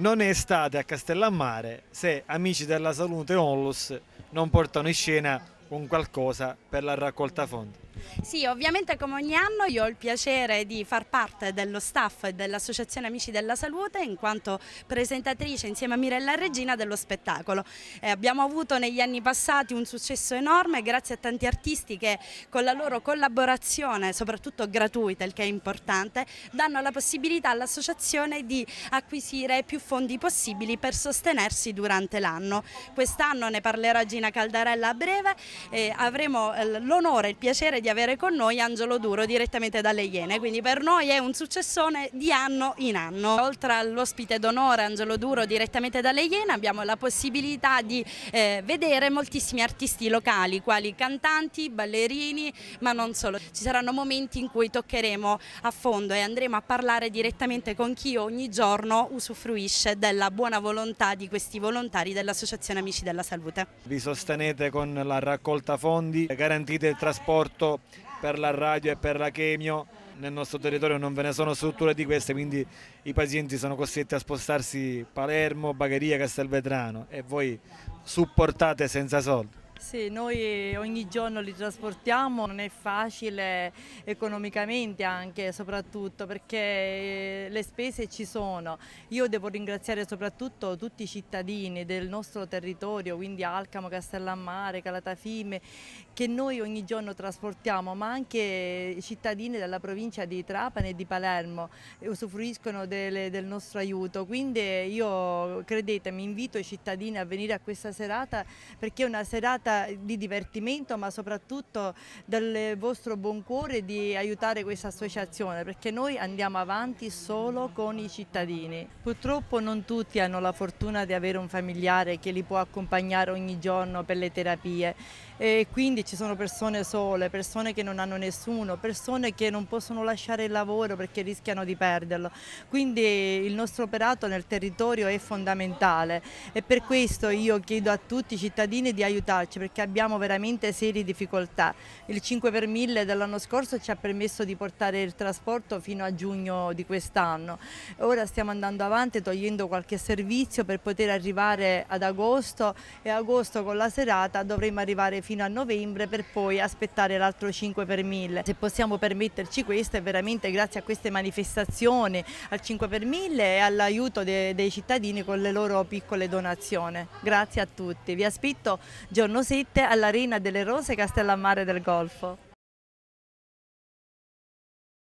Non è estate a Castellammare se Amici della Salute Onlus non portano in scena con qualcosa per la raccolta fondi. Sì, ovviamente come ogni anno io ho il piacere di far parte dello staff dell'Associazione Amici della Salute in quanto presentatrice insieme a Mirella Regina dello spettacolo. Eh, abbiamo avuto negli anni passati un successo enorme grazie a tanti artisti che con la loro collaborazione, soprattutto gratuita, il che è importante, danno la possibilità all'associazione di acquisire più fondi possibili per sostenersi durante l'anno. Quest'anno ne parlerà Gina Caldarella a breve, e eh, avremo eh, l'onore e il piacere di avere avere con noi Angelo Duro direttamente dalle Iene, quindi per noi è un successone di anno in anno. Oltre all'ospite d'onore Angelo Duro direttamente dalle Iene abbiamo la possibilità di eh, vedere moltissimi artisti locali, quali cantanti, ballerini, ma non solo. Ci saranno momenti in cui toccheremo a fondo e andremo a parlare direttamente con chi ogni giorno usufruisce della buona volontà di questi volontari dell'Associazione Amici della Salute. Vi sostenete con la raccolta fondi, garantite il trasporto per la radio e per la chemio. Nel nostro territorio non ve ne sono strutture di queste, quindi i pazienti sono costretti a spostarsi Palermo, Bagheria, Castelvetrano e voi supportate senza soldi. Sì, noi eh, ogni giorno li trasportiamo, non è facile economicamente anche, soprattutto perché eh, le spese ci sono. Io devo ringraziare soprattutto tutti i cittadini del nostro territorio, quindi Alcamo, Castellammare, Calatafime, che noi ogni giorno trasportiamo, ma anche i cittadini della provincia di Trapani e di Palermo usufruiscono delle, del nostro aiuto. Quindi eh, io, credetemi, invito i cittadini a venire a questa serata perché è una serata giornata di divertimento ma soprattutto del vostro buon cuore di aiutare questa associazione perché noi andiamo avanti solo con i cittadini. Purtroppo non tutti hanno la fortuna di avere un familiare che li può accompagnare ogni giorno per le terapie e quindi ci sono persone sole, persone che non hanno nessuno, persone che non possono lasciare il lavoro perché rischiano di perderlo. Quindi il nostro operato nel territorio è fondamentale e per questo io chiedo a tutti i cittadini di aiutarci oggi perché abbiamo veramente serie difficoltà. Il 5 per 1000 dell'anno scorso ci ha permesso di portare il trasporto fino a giugno di quest'anno. Ora stiamo andando avanti togliendo qualche servizio per poter arrivare ad agosto e agosto con la serata dovremo arrivare fino a novembre per poi aspettare l'altro 5 per 1000. Se possiamo permetterci questo è veramente grazie a queste manifestazioni, al 5 per 1000 e all'aiuto dei cittadini con le loro piccole donazioni. Grazie a tutti, vi aspetto giorno Sitte all'Arena delle Rose Castellammare del Golfo.